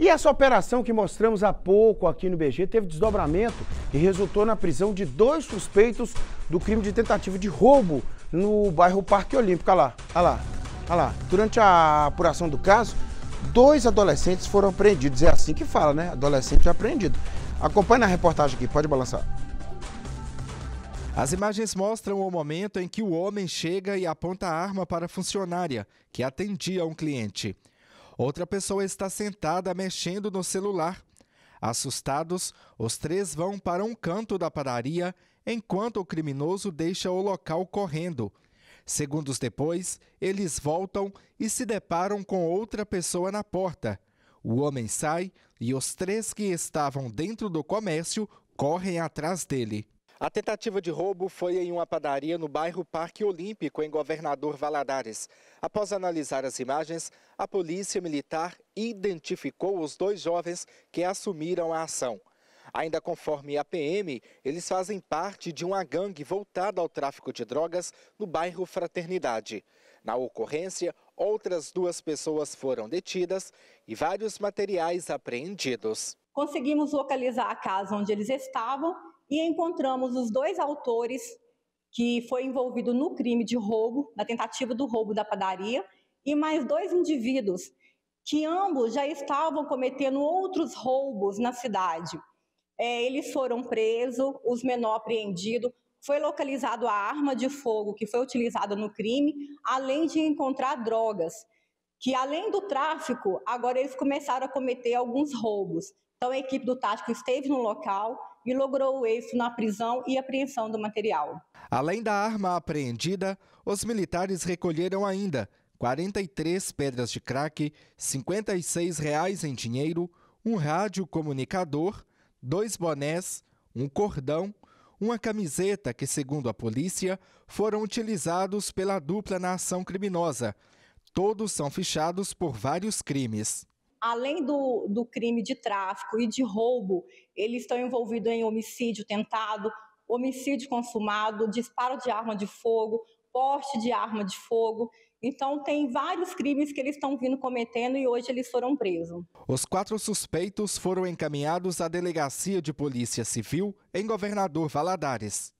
E essa operação que mostramos há pouco aqui no BG teve desdobramento e resultou na prisão de dois suspeitos do crime de tentativa de roubo no bairro Parque Olímpico. Olha lá, olha lá, olha lá. Durante a apuração do caso, dois adolescentes foram apreendidos. É assim que fala, né? Adolescente apreendido. Acompanhe a reportagem aqui, pode balançar. As imagens mostram o momento em que o homem chega e aponta a arma para a funcionária, que atendia um cliente. Outra pessoa está sentada mexendo no celular. Assustados, os três vão para um canto da padaria enquanto o criminoso deixa o local correndo. Segundos depois, eles voltam e se deparam com outra pessoa na porta. O homem sai e os três que estavam dentro do comércio correm atrás dele. A tentativa de roubo foi em uma padaria no bairro Parque Olímpico, em Governador Valadares. Após analisar as imagens, a polícia militar identificou os dois jovens que assumiram a ação. Ainda conforme a PM, eles fazem parte de uma gangue voltada ao tráfico de drogas no bairro Fraternidade. Na ocorrência, outras duas pessoas foram detidas e vários materiais apreendidos. Conseguimos localizar a casa onde eles estavam e encontramos os dois autores que foi envolvido no crime de roubo, na tentativa do roubo da padaria, e mais dois indivíduos que ambos já estavam cometendo outros roubos na cidade. É, eles foram presos, os menor apreendido, foi localizado a arma de fogo que foi utilizada no crime, além de encontrar drogas, que além do tráfico, agora eles começaram a cometer alguns roubos. Então, a equipe do Tático esteve no local e logrou o êxito na prisão e apreensão do material. Além da arma apreendida, os militares recolheram ainda 43 pedras de crack, 56 reais em dinheiro, um rádio comunicador, dois bonés, um cordão, uma camiseta que, segundo a polícia, foram utilizados pela dupla na ação criminosa. Todos são fichados por vários crimes além do, do crime de tráfico e de roubo, eles estão envolvidos em homicídio tentado, homicídio consumado, disparo de arma de fogo, porte de arma de fogo. Então, tem vários crimes que eles estão vindo cometendo e hoje eles foram presos. Os quatro suspeitos foram encaminhados à Delegacia de Polícia Civil em Governador Valadares.